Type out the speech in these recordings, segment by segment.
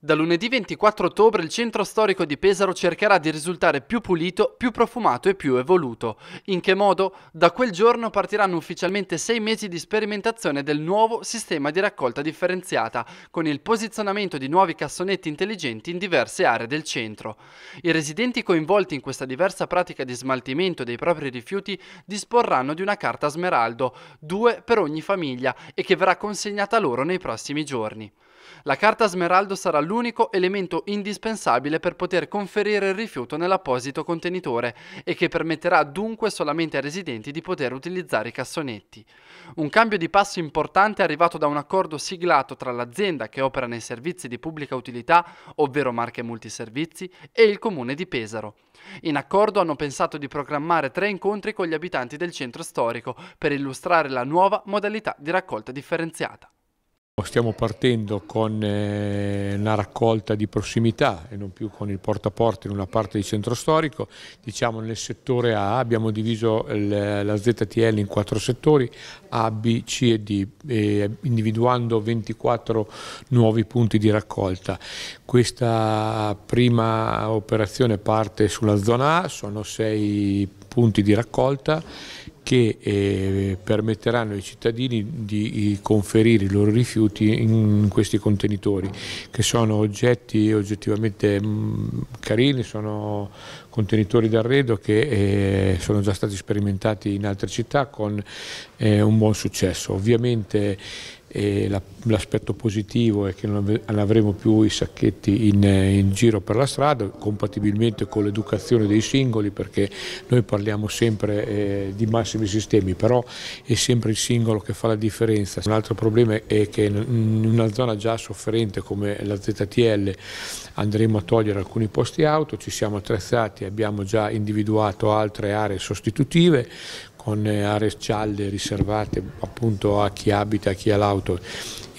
Da lunedì 24 ottobre il centro storico di Pesaro cercherà di risultare più pulito, più profumato e più evoluto. In che modo? Da quel giorno partiranno ufficialmente sei mesi di sperimentazione del nuovo sistema di raccolta differenziata, con il posizionamento di nuovi cassonetti intelligenti in diverse aree del centro. I residenti coinvolti in questa diversa pratica di smaltimento dei propri rifiuti disporranno di una carta smeraldo, due per ogni famiglia, e che verrà consegnata loro nei prossimi giorni. La carta smeraldo sarà l'unico elemento indispensabile per poter conferire il rifiuto nell'apposito contenitore e che permetterà dunque solamente ai residenti di poter utilizzare i cassonetti. Un cambio di passo importante è arrivato da un accordo siglato tra l'azienda che opera nei servizi di pubblica utilità, ovvero Marche Multiservizi, e il comune di Pesaro. In accordo hanno pensato di programmare tre incontri con gli abitanti del centro storico per illustrare la nuova modalità di raccolta differenziata. Stiamo partendo con eh, una raccolta di prossimità e non più con il porta a porta in una parte di centro storico. Diciamo nel settore A abbiamo diviso la ZTL in quattro settori, A, B, C e D, individuando 24 nuovi punti di raccolta. Questa prima operazione parte sulla zona A, sono sei punti di raccolta che eh, permetteranno ai cittadini di eh, conferire i loro rifiuti in questi contenitori che sono oggetti oggettivamente mh, mm, carini, sono contenitori d'arredo che eh, sono già stati sperimentati in altre città con eh, un buon successo. Ovviamente l'aspetto positivo è che non avremo più i sacchetti in, eh, in giro per la strada, compatibilmente con l'educazione dei singoli, perché noi parliamo sempre eh, di massimi sistemi, però è sempre il singolo che fa la differenza. Un altro problema è che in una zona già sofferente come la ZTL andremo a togliere alcuni posti auto, ci siamo attrezzati, e abbiamo già individuato altre aree sostitutive, con aree scialle riservate appunto a chi abita, a chi ha l'auto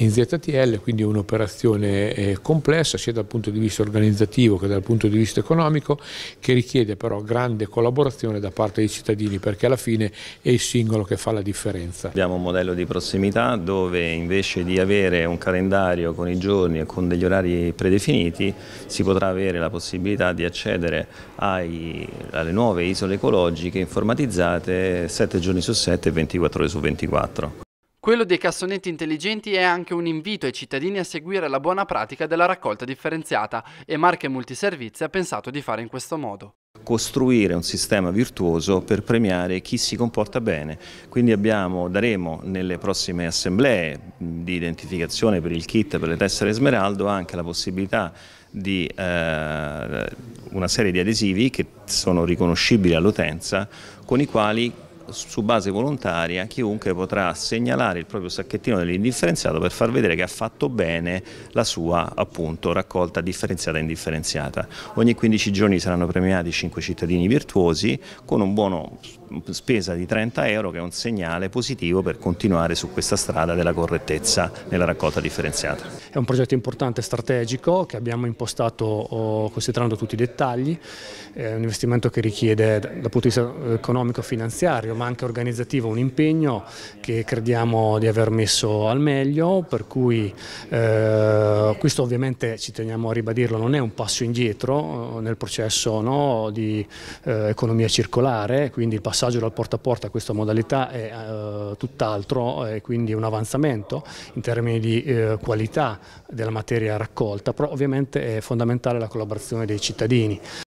in ZTL, quindi è un'operazione eh, complessa sia dal punto di vista organizzativo che dal punto di vista economico che richiede però grande collaborazione da parte dei cittadini perché alla fine è il singolo che fa la differenza. Abbiamo un modello di prossimità dove invece di avere un calendario con i giorni e con degli orari predefiniti si potrà avere la possibilità di accedere ai, alle nuove isole ecologiche informatizzate 7 giorni su 7 e 24 ore su 24. Quello dei cassonetti intelligenti è anche un invito ai cittadini a seguire la buona pratica della raccolta differenziata e Marche Multiservizi ha pensato di fare in questo modo costruire un sistema virtuoso per premiare chi si comporta bene. Quindi abbiamo, daremo nelle prossime assemblee di identificazione per il kit, per le tessere smeraldo, anche la possibilità di eh, una serie di adesivi che sono riconoscibili all'utenza, con i quali su base volontaria chiunque potrà segnalare il proprio sacchettino dell'indifferenziato per far vedere che ha fatto bene la sua appunto, raccolta differenziata e indifferenziata. Ogni 15 giorni saranno premiati 5 cittadini virtuosi con un buono spesa di 30 euro che è un segnale positivo per continuare su questa strada della correttezza nella raccolta differenziata. È un progetto importante, e strategico, che abbiamo impostato oh, considerando tutti i dettagli, è un investimento che richiede dal punto di vista eh, economico-finanziario e ma anche organizzativo un impegno che crediamo di aver messo al meglio, per cui eh, questo ovviamente ci teniamo a ribadirlo, non è un passo indietro eh, nel processo no, di eh, economia circolare, quindi il passaggio dal porta a porta a questa modalità è eh, tutt'altro e quindi un avanzamento in termini di eh, qualità della materia raccolta, però ovviamente è fondamentale la collaborazione dei cittadini.